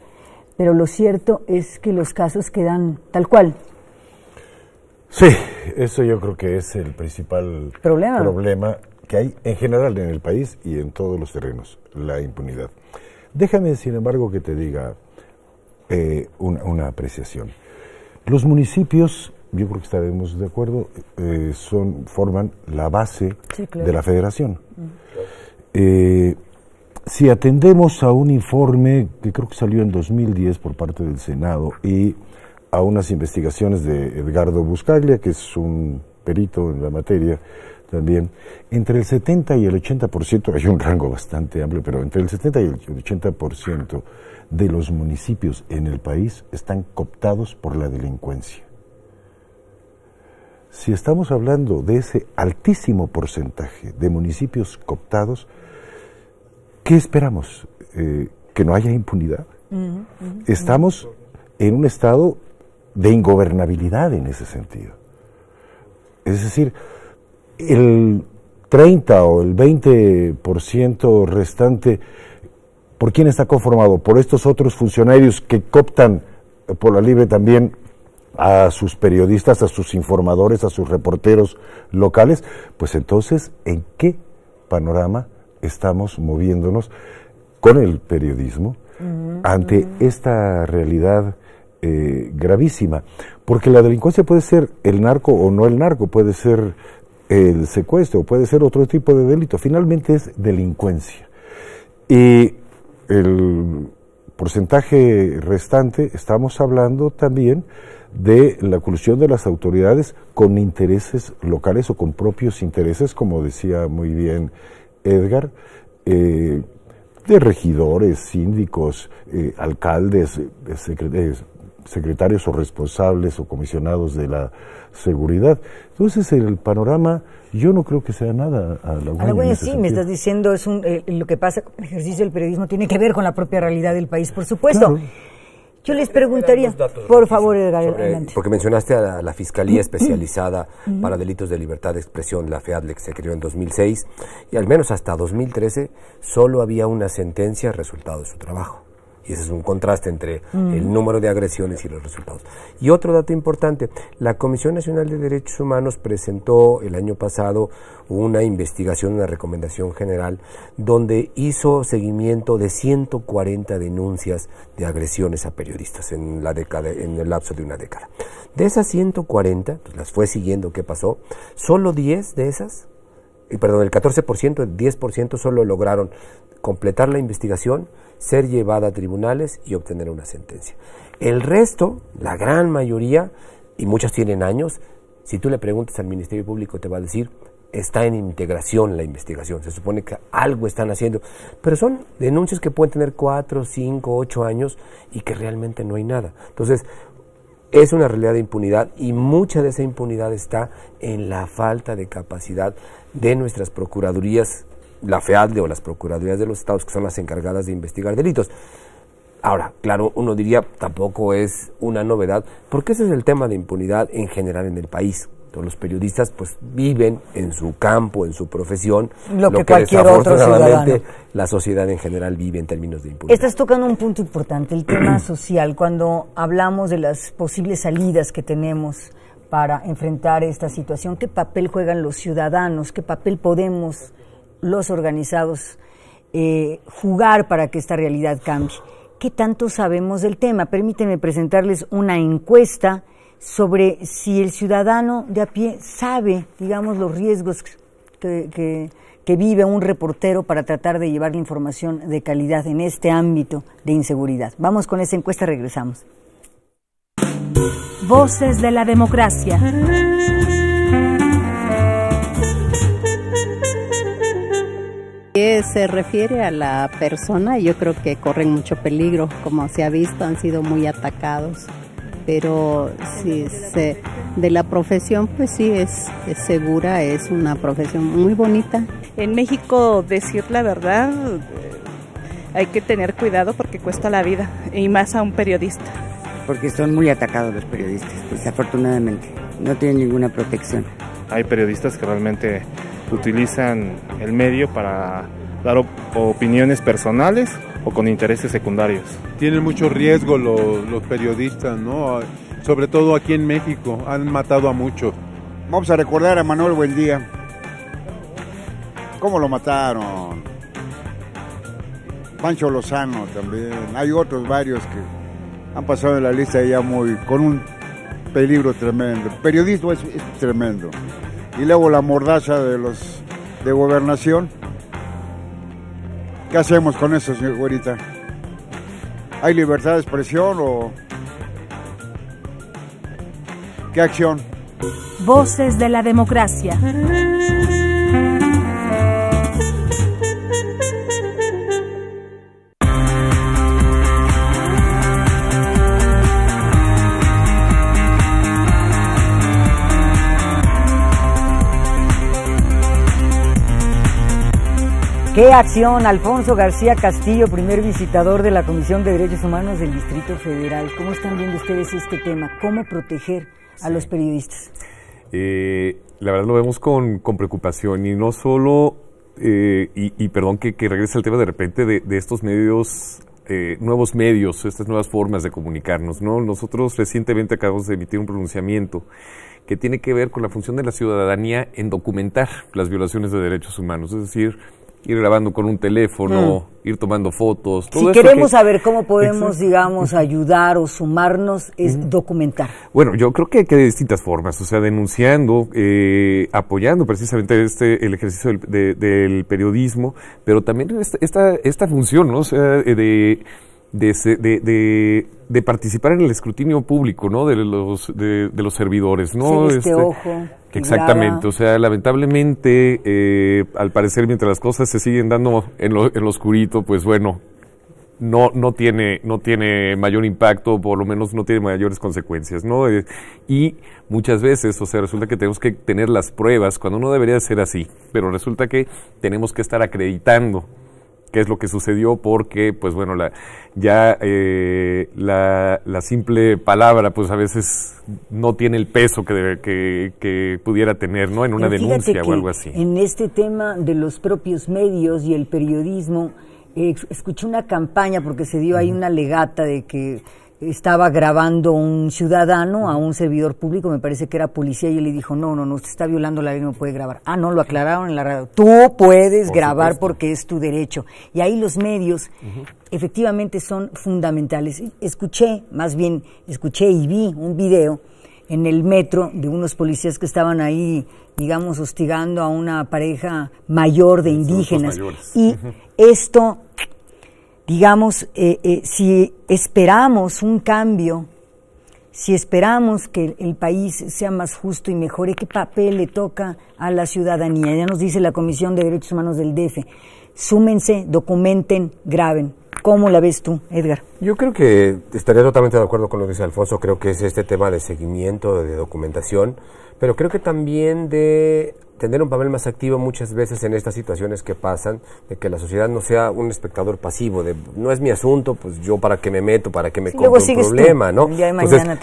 pero lo cierto es que los casos quedan tal cual. Sí, eso yo creo que es el principal problema, que hay en general en el país y en todos los terrenos, la impunidad. Déjame, sin embargo, que te diga eh, una apreciación. Los municipios yo creo que estaremos de acuerdo, eh, son, forman la base de la federación. Eh, si atendemos a un informe que creo que salió en 2010 por parte del Senado y a unas investigaciones de Edgardo Buscaglia, que es un perito en la materia también, entre el 70 y el 80%, hay un rango bastante amplio, pero entre el 70 y el 80% de los municipios en el país están cooptados por la delincuencia si estamos hablando de ese altísimo porcentaje de municipios cooptados, ¿qué esperamos? Eh, ¿Que no haya impunidad? estamos en un estado de ingobernabilidad en ese sentido. Es decir, el 30 o el 20% restante, ¿por quién está conformado? ¿Por estos otros funcionarios que cooptan por la libre también a sus periodistas, a sus informadores, a sus reporteros locales, pues entonces, ¿en qué panorama estamos moviéndonos con el periodismo ante esta realidad eh, gravísima? Porque la delincuencia puede ser el narco o no el narco, puede ser el secuestro, puede ser otro tipo de delito, finalmente es delincuencia. Y el porcentaje restante, estamos hablando también de la colusión de las autoridades con intereses locales o con propios intereses, como decía muy bien Edgar, eh, de regidores, síndicos, eh, alcaldes, eh, secretarios, o responsables o comisionados de la seguridad. Entonces el panorama yo no creo que sea nada a la la sí, me estás diciendo, es lo que pasa el ejercicio del periodismo tiene que ver con la propia realidad del país, por supuesto. Yo les preguntaría, por favor, Edgar, Porque mencionaste a la, Fiscalía mm-hmm. Especializada mm-hmm. para Delitos de Libertad de Expresión, la que se creó en 2006, y al menos hasta 2013 solo había una sentencia resultado de su trabajo. Y ese es un contraste entre el número de agresiones y los resultados. Y otro dato importante, la Comisión Nacional de Derechos Humanos presentó el año pasado una investigación, una recomendación general, donde hizo seguimiento de 140 denuncias de agresiones a periodistas en, la década, en el lapso de una década. De esas 140, pues, las fue siguiendo qué pasó, solo 10 de esas perdón, el 14%, el 10% solo lograron completar la investigación, ser llevada a tribunales y obtener una sentencia. El resto, la gran mayoría, y muchos tienen años, si tú le preguntas al Ministerio Público te va a decir, está en integración la investigación, se supone que algo están haciendo, pero son denuncias que pueden tener 4, 5, 8 años y que realmente no hay nada. Entonces, es una realidad de impunidad y mucha de esa impunidad está en la falta de capacidad de nuestras procuradurías, la FEADLE o las procuradurías de los estados, que son las encargadas de investigar delitos. Ahora, claro, uno diría, tampoco es una novedad, porque ese es el tema de impunidad en general en el país los periodistas pues viven en su campo, en su profesión, lo, que, cualquier desafortunadamente la sociedad en general vive en términos de impunidad. Estás tocando un punto importante, el tema [CLEARS THROAT] social, cuando hablamos de las posibles salidas que tenemos para enfrentar esta situación, qué papel juegan los ciudadanos, qué papel podemos los organizados eh, jugar para que esta realidad cambie. ¿Qué tanto sabemos del tema? Permíteme presentarles una encuesta sobre si el ciudadano de a pie sabe, digamos, los riesgos que, vive un reportero para tratar de llevar información de calidad en este ámbito de inseguridad. Vamos con esa encuesta, regresamos. Voces de la democracia. Que se refiere a la persona, yo creo que corren mucho peligro, como se ha visto, han sido muy atacados pero si se, de la profesión, pues sí, es, segura, es una profesión muy bonita. En México, decir la verdad, eh, hay que tener cuidado porque cuesta la vida, y más a un periodista. Porque son muy atacados los periodistas, desafortunadamente, no tienen ninguna protección. Hay periodistas que realmente utilizan el medio para dar opiniones personales o con intereses secundarios. Tienen mucho riesgo los, periodistas, ¿no? Sobre todo aquí en México, han matado a muchos. Vamos a recordar a Manuel Buendía. ¿Cómo lo mataron? Pancho Lozano también. Hay otros varios que han pasado en la lista ya muy con un peligro tremendo. periodismo es, es tremendo. Y luego la mordaza de los de gobernación ¿Qué hacemos con eso, señor Güerita? ¿Hay libertad de expresión o qué acción? Voces de la democracia. ¿Qué acción? Alfonso García Castillo, primer visitador de la Comisión de Derechos Humanos del Distrito Federal. ¿Cómo están viendo ustedes este tema? ¿Cómo proteger a los periodistas? Eh, la verdad lo vemos con, preocupación y no solo, eh, y, perdón que, que, regrese al tema de repente de, estos medios eh, nuevos medios, estas nuevas formas de comunicarnos. Nosotros recientemente acabamos de emitir un pronunciamiento que tiene que ver con la función de la ciudadanía en documentar las violaciones de derechos humanos, es decir, ir grabando con un teléfono, mm. ir tomando fotos. Todo si queremos saber cómo podemos, digamos, ayudar o sumarnos, es documentar. Bueno, yo creo que hay que de distintas formas, o sea, denunciando, eh, apoyando precisamente este el ejercicio del, periodismo, pero también esta, esta, esta función, ¿no? O sea, de de, participar en el escrutinio público, ¿no? De los, de, los servidores, ¿no? Este este, exactamente, o sea, lamentablemente, eh, al parecer, mientras las cosas se siguen dando en lo, oscurito, pues bueno, no, no, tiene, no tiene mayor impacto, por lo menos no tiene mayores consecuencias, ¿no? Eh, y muchas veces, o sea, resulta que tenemos que tener las pruebas, cuando no debería ser así, pero resulta que tenemos que estar acreditando qué es lo que sucedió, porque, pues bueno, la, ya eh, la, simple palabra, pues a veces no tiene el peso que, que, que pudiera tener, ¿no? En una denuncia o algo así. En este tema de los propios medios y el periodismo, eh, escuché una campaña porque se dio ahí una legata de que estaba grabando un ciudadano a un servidor público, me parece que era policía, y él le dijo, no, no, no, usted está violando la ley, no puede grabar. Ah, no, lo aclararon en la radio. Tú puedes grabar porque es tu derecho. Y ahí los medios efectivamente son fundamentales. Escuché, más bien, escuché y vi un video en el metro de unos policías que estaban ahí, digamos, hostigando a una pareja mayor de indígenas. Y esto digamos, eh, eh, si esperamos un cambio, si esperamos que el país sea más justo y mejore, ¿qué papel le toca a la ciudadanía? Ya nos dice la Comisión de Derechos Humanos del DF. Súmense, documenten, graben. ¿Cómo la ves tú, Edgar? Yo creo que estaría totalmente de acuerdo con lo que dice Alfonso. Creo que es este tema de seguimiento, de documentación, pero creo que también de tener un papel más activo muchas veces en estas situaciones que pasan, de que la sociedad no sea un espectador pasivo, de no es mi asunto, pues yo para qué me meto, para qué me compro un problema, ¿no?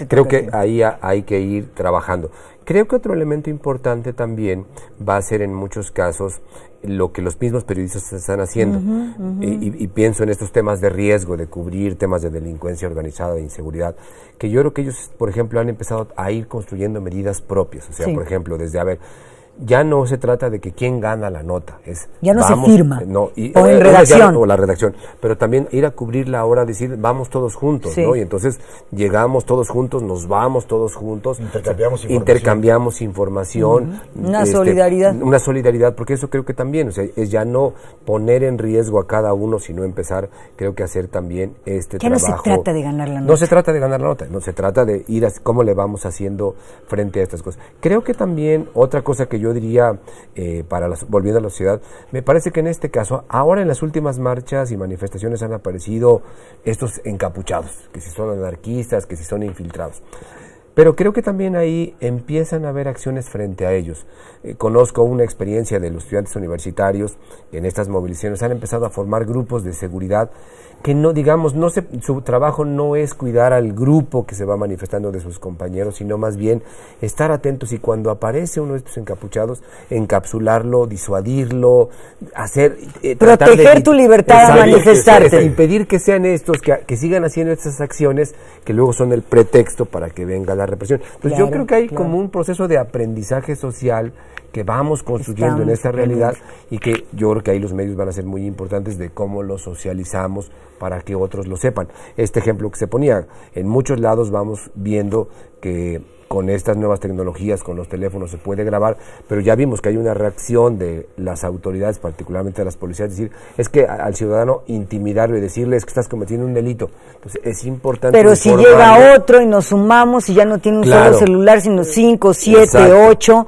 creo que ahí hay que ir trabajando. Creo que otro elemento importante también va a ser en muchos casos lo que los mismos periodistas están haciendo. Y, pienso en estos temas de riesgo, de cubrir temas de delincuencia organizada, de inseguridad, que yo creo que ellos, por ejemplo, han empezado a ir construyendo medidas propias. O sea, por ejemplo, desde, haber ya no se trata de que quién gana la nota. Es, ya no se firma. Eh, no, o en eh, redacción. o la redacción. Pero también ir a cubrir la hora, decir, vamos todos juntos, ¿no? Y entonces llegamos todos juntos, nos vamos todos juntos. Intercambiamos información. Una este, solidaridad. Una solidaridad, porque eso creo que también, es ya no poner en riesgo a cada uno, sino empezar, creo que hacer también este trabajo. no se trata de ganar la nota. No se trata de ganar la nota, no se trata de ir a cómo le vamos haciendo frente a estas cosas. Creo que también otra cosa que yo yo diría, eh, para volviendo a la sociedad, me parece que en este caso, ahora en las últimas marchas y manifestaciones han aparecido estos encapuchados, que si son anarquistas, que si son infiltrados. Pero creo que también ahí empiezan a haber acciones frente a ellos. Eh, conozco una experiencia de los estudiantes universitarios en estas movilizaciones han empezado a formar grupos de seguridad que no, digamos, no su trabajo no es cuidar al grupo que se va manifestando de sus compañeros, sino más bien estar atentos y cuando aparece uno de estos encapuchados, encapsularlo, disuadirlo, hacer... Eh, Proteger tu libertad manifestar manifestarte. Impedir que sean estos, que, que sigan haciendo estas acciones que luego son el pretexto para que venga la represión. Entonces yo creo que hay como un proceso de aprendizaje social que vamos construyendo en esta realidad y que yo creo que ahí los medios van a ser muy importantes de cómo lo socializamos para que otros lo sepan. Este ejemplo que se ponía, en muchos lados vamos viendo que con estas nuevas tecnologías, con los teléfonos se puede grabar, pero ya vimos que hay una reacción de las autoridades, particularmente de las policías, decir, es que al ciudadano intimidarlo y decirle es que estás cometiendo un delito. Entonces es importante. Pero si llega otro y nos sumamos y ya no tiene un solo celular, sino cinco, siete, ocho,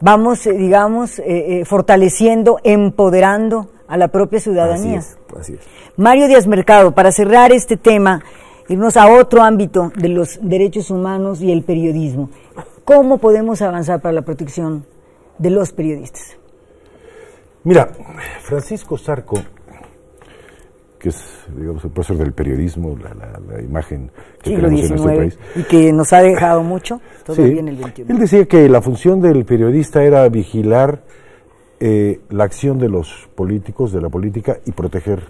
vamos, eh, digamos, eh, eh, fortaleciendo, empoderando a la propia ciudadanía. así es. Mario Díaz Mercado, para cerrar este tema, irnos a otro ámbito de los derechos humanos y el periodismo. ¿Cómo podemos avanzar para la protección de los periodistas? Mira, Francisco Sarco, que es, digamos, el profesor del periodismo, la, imagen que tenemos en país. Y que nos ha dejado mucho, todavía el 21. Él decía que la función del periodista era vigilar eh, la acción de los políticos, de la política, y proteger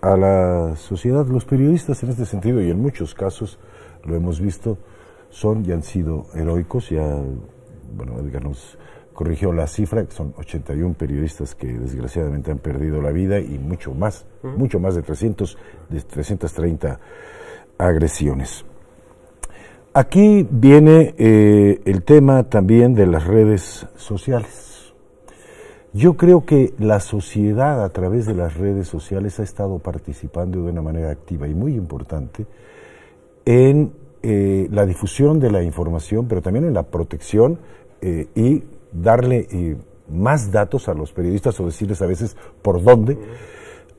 a la sociedad. Los periodistas en este sentido, y en muchos casos lo hemos visto, son y han sido heroicos. Ya, bueno, Edgar nos corrigió la cifra, que son 81 periodistas que desgraciadamente han perdido la vida y mucho más, mucho más de, 300, de 330 agresiones. Aquí viene eh, el tema también de las redes sociales yo creo que la sociedad a través de las redes sociales ha estado participando de una manera activa y muy importante en eh, la difusión de la información, pero también en la protección eh, y darle eh, más datos a los periodistas o decirles a veces por dónde.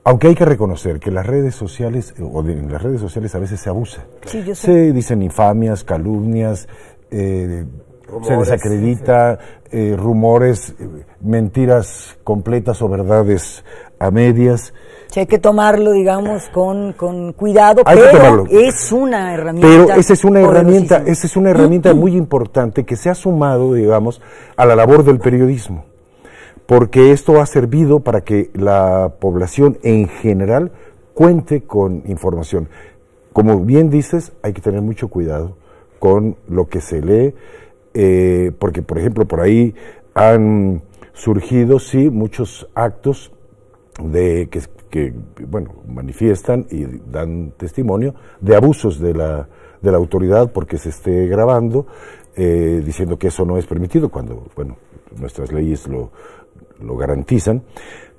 Aunque hay que reconocer que las redes sociales, o en las redes sociales a veces se abusa. Sí, se dicen infamias, calumnias, se desacredita, eh, rumores, eh, mentiras completas o verdades a medias. hay que tomarlo, digamos, con, cuidado, pero que tomarlo. es una herramienta. Pero esa es una herramienta, esa es una herramienta mm, mm. muy importante que se ha sumado, digamos, a la labor del periodismo, porque esto ha servido para que la población en general cuente con información. Como bien dices, hay que tener mucho cuidado con lo que se lee eh, porque por ejemplo por ahí han surgido, sí, muchos actos de que, bueno, manifiestan y dan testimonio de abusos de la, de la autoridad porque se esté grabando, eh, diciendo que eso no es permitido, cuando, bueno, nuestras leyes lo, lo garantizan.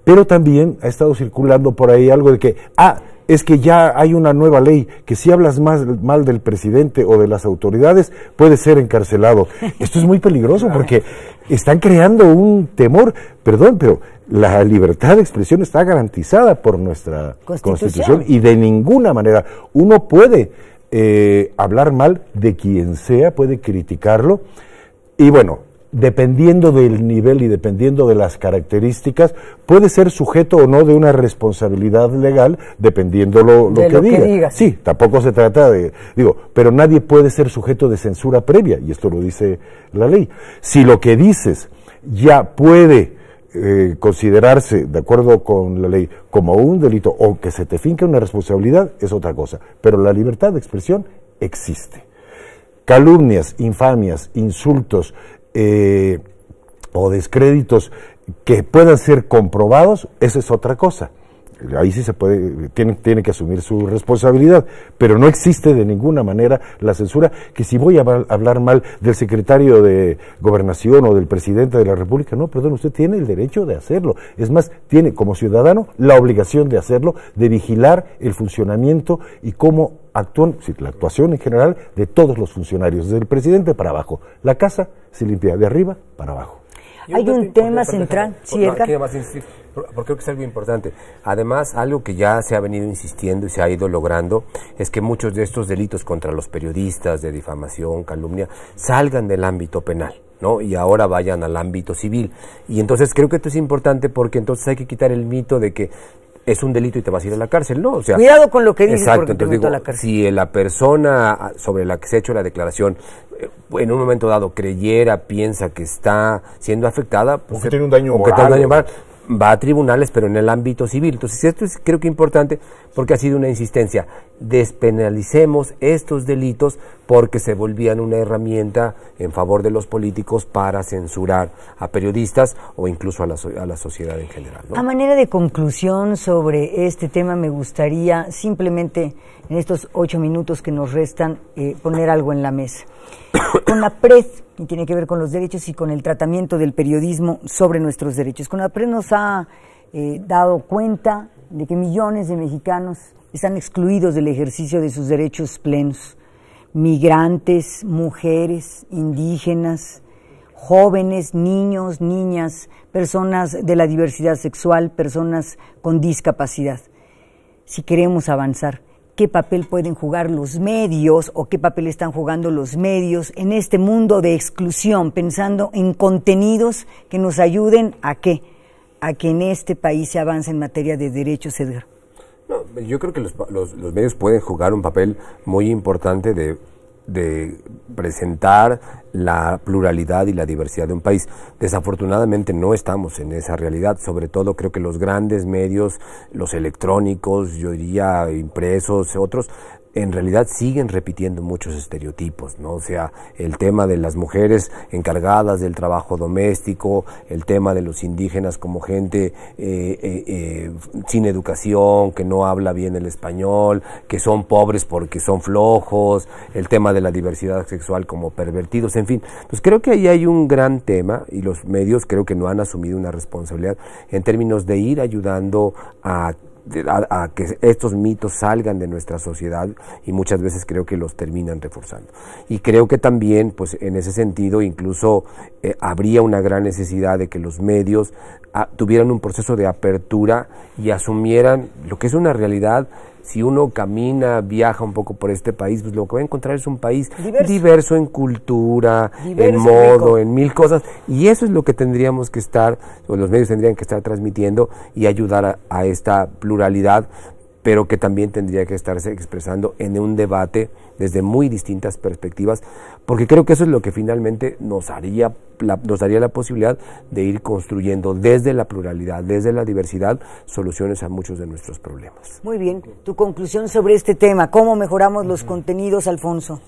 Pero también ha estado circulando por ahí algo de que, ah, es que ya hay una nueva ley que si hablas mal del presidente o de las autoridades, puede ser encarcelado. [LAUGHS] Esto es muy peligroso porque están creando un temor, perdón, pero la libertad de expresión está garantizada por nuestra constitución, y de ninguna manera uno puede eh, hablar mal de quien sea, puede criticarlo. Y bueno, dependiendo del nivel y dependiendo de las características, puede ser sujeto o no de una responsabilidad legal, dependiendo lo, que, diga. Sí, tampoco se trata de, digo, pero nadie puede ser sujeto de censura previa, y esto lo dice la ley. Si lo que dices ya puede eh, considerarse, de acuerdo con la ley, como un delito o que se te finque una responsabilidad, es otra cosa, pero la libertad de expresión existe calumnias, infamias, insultos, eh, o descréditos que puedan ser comprobados, esa es otra cosa ahí sí se puede, tiene, tiene que asumir su responsabilidad, pero no existe de ninguna manera la censura que si voy a hablar mal del secretario de gobernación o del presidente de la República, no, perdón, usted tiene el derecho de hacerlo. Es más, tiene como ciudadano la obligación de hacerlo, de vigilar el funcionamiento y cómo actúan, la actuación en general de todos los funcionarios, desde el presidente para abajo. La casa se limpia de arriba para abajo. Hay un tema central, sí, Porque creo que es algo importante. Además, algo que ya se ha venido insistiendo y se ha ido logrando es que muchos de estos delitos contra los periodistas de difamación, calumnia, salgan del ámbito penal. ¿no? y ahora vayan al ámbito civil. Y entonces creo que esto es importante porque entonces hay que quitar el mito de que es un delito y te vas a ir a la cárcel, ¿no? O sea, Cuidado con lo que dices porque te la cárcel. Si la persona sobre la que se ha hecho la declaración eh, en un momento dado creyera, piensa que está siendo afectada, pues, tiene va a tribunales, pero en el ámbito civil. Entonces, esto es creo que importante porque ha sido una insistencia. Despenalicemos estos delitos porque se volvían una herramienta en favor de los políticos para censurar a periodistas o incluso a la, sociedad en general. A manera de conclusión sobre este tema, me gustaría simplemente en estos ocho minutos que nos restan eh, poner algo en la mesa. [COUGHS] Con la PRED, y tiene que ver con los derechos y con el tratamiento del periodismo sobre nuestros derechos. Con la PRED nos ha eh, dado cuenta de que millones de mexicanos están excluidos del ejercicio de sus derechos plenos. Migrantes, mujeres, indígenas, jóvenes, niños, niñas, personas de la diversidad sexual, personas con discapacidad. Si queremos avanzar, ¿qué papel pueden jugar los medios o qué papel están jugando los medios en este mundo de exclusión, pensando en contenidos que nos ayuden a qué? a que en este país se avance en materia de derechos, Edgar? yo creo que los, medios pueden jugar un papel muy importante de de presentar la pluralidad y la diversidad de un país. Desafortunadamente no estamos en esa realidad, sobre todo creo que los grandes medios, los electrónicos, yo diría impresos, otros, en realidad siguen repitiendo muchos estereotipos, ¿no? O sea, el tema de las mujeres encargadas del trabajo doméstico, el tema de los indígenas como gente eh, eh, eh, sin educación, que no habla bien el español, que son pobres porque son flojos, el tema de la diversidad sexual como pervertidos, en fin. Pues creo que ahí hay un gran tema y los medios creo que no han asumido una responsabilidad en términos de ir ayudando a a, que estos mitos salgan de nuestra sociedad y muchas veces creo que los terminan reforzando. Y creo que también, pues en ese sentido, incluso eh, habría una gran necesidad de que los medios ah, tuvieran un proceso de apertura y asumieran lo que es una realidad si uno camina, viaja un poco por este país, pues lo que va a encontrar es un país diverso, en cultura, en modo, en mil cosas. Y eso es lo que tendríamos que estar, o los medios tendrían que estar transmitiendo y ayudar a esta pluralidad pero que también tendría que estarse expresando en un debate desde muy distintas perspectivas, porque creo que eso es lo que finalmente nos haría nos daría la posibilidad de ir construyendo desde la pluralidad, desde la diversidad, soluciones a muchos de nuestros problemas. Muy bien, tu conclusión sobre este tema, ¿cómo mejoramos los contenidos, Alfonso?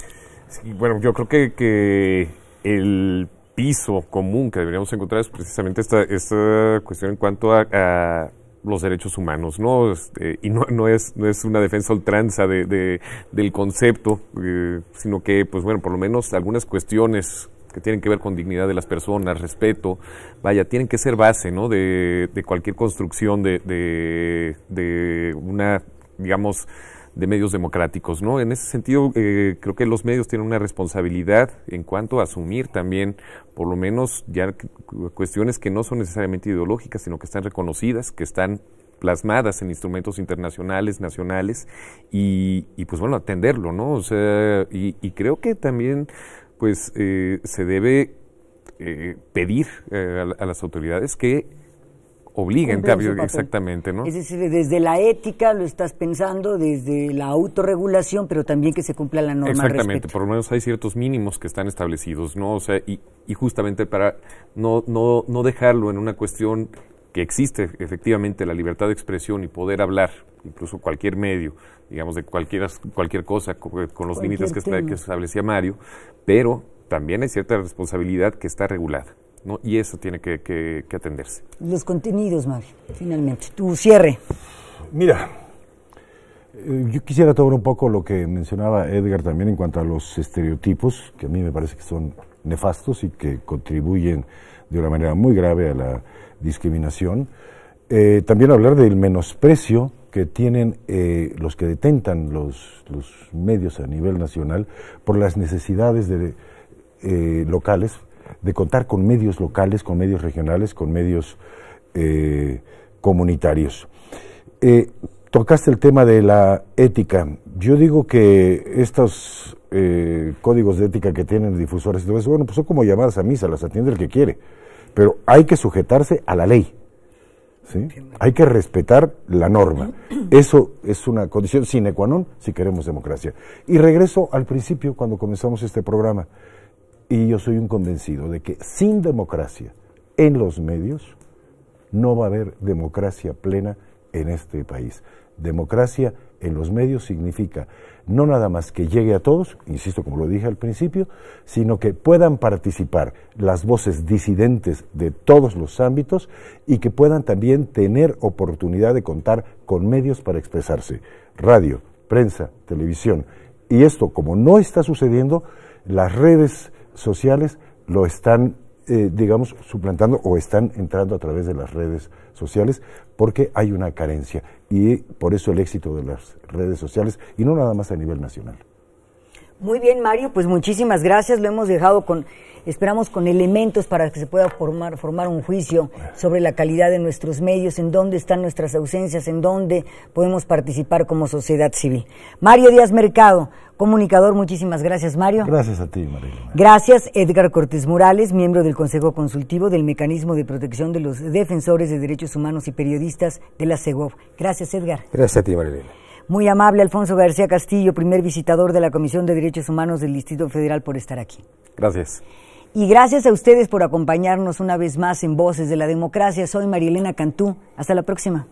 bueno, yo creo que, el piso común que deberíamos encontrar es precisamente esta, esta cuestión en cuanto a los derechos humanos, ¿no? Este, y no, no, es, no es una defensa ultranza de, del concepto, eh, sino que, pues bueno, por lo menos algunas cuestiones que tienen que ver con dignidad de las personas, respeto, vaya, tienen que ser base, ¿no? De, de cualquier construcción de, de una, digamos, de medios democráticos. ¿no? En ese sentido, eh, creo que los medios tienen una responsabilidad en cuanto a asumir también, por lo menos, ya cuestiones que no son necesariamente ideológicas, sino que están reconocidas, que están plasmadas en instrumentos internacionales, nacionales, y, pues bueno, atenderlo, ¿no? O sea, y, creo que también pues eh, se debe eh, pedir a las autoridades que obliga en cambio, exactamente, ¿no? Es decir, desde la ética lo estás pensando, desde la autorregulación, pero también que se cumpla la norma. Exactamente, por lo menos hay ciertos mínimos que están establecidos, ¿no? O sea, y, y justamente para no, no, no dejarlo en una cuestión que existe efectivamente la libertad de expresión y poder hablar, incluso cualquier medio, digamos, de cualquier, cualquier cosa, eh, con, los límites que establecía Mario, pero también hay cierta responsabilidad que está regulada. Y eso tiene que, atenderse. Los contenidos, Mavi, finalmente. Tu cierre. Mira, eh, yo quisiera tomar un poco lo que mencionaba Edgar también en cuanto a los estereotipos, que a mí me parece que son nefastos y que contribuyen de una manera muy grave a la discriminación. Eh, también hablar del menosprecio que tienen eh, los que detentan los, medios a nivel nacional por las necesidades de, locales, de contar con medios locales, con medios regionales, con medios eh, comunitarios. Eh, tocaste el tema de la ética. Yo digo que estos eh, códigos de ética que tienen difusores bueno, pues son como llamadas a misa, las atiende el que quiere. Pero hay que sujetarse a la ley. Hay que respetar la norma. [CLEARS THROAT] Eso es una condición sine qua non si queremos democracia. Y regreso al principio cuando comenzamos este programa. Y yo soy un convencido de que sin democracia en los medios no va a haber democracia plena en este país. Democracia en los medios significa no nada más que llegue a todos, insisto como lo dije al principio, sino que puedan participar las voces disidentes de todos los ámbitos y que puedan también tener oportunidad de contar con medios para expresarse, radio, prensa, televisión. Y esto, como no está sucediendo, las redes sociales lo están, eh, digamos, suplantando o están entrando a través de las redes sociales porque hay una carencia y por eso el éxito de las redes sociales y no nada más a nivel nacional. Muy bien, Mario, pues muchísimas gracias. Lo hemos dejado con, esperamos con elementos para que se pueda formar, formar un juicio sobre la calidad de nuestros medios, en dónde están nuestras ausencias, en dónde podemos participar como sociedad civil. Mario Díaz Mercado, comunicador, muchísimas gracias, Mario. Gracias a ti, Mario. Gracias, Edgar Cortés Morales, miembro del Consejo Consultivo del Mecanismo de Protección de los Defensores de Derechos Humanos y Periodistas de la CEGOV. Gracias, Edgar. Gracias a ti, Mario. Muy amable Alfonso García Castillo, primer visitador de la Comisión de Derechos Humanos del Distrito Federal, por estar aquí. Gracias. Y gracias a ustedes por acompañarnos una vez más en Voces de la Democracia. Soy Marielena Cantú. Hasta la próxima.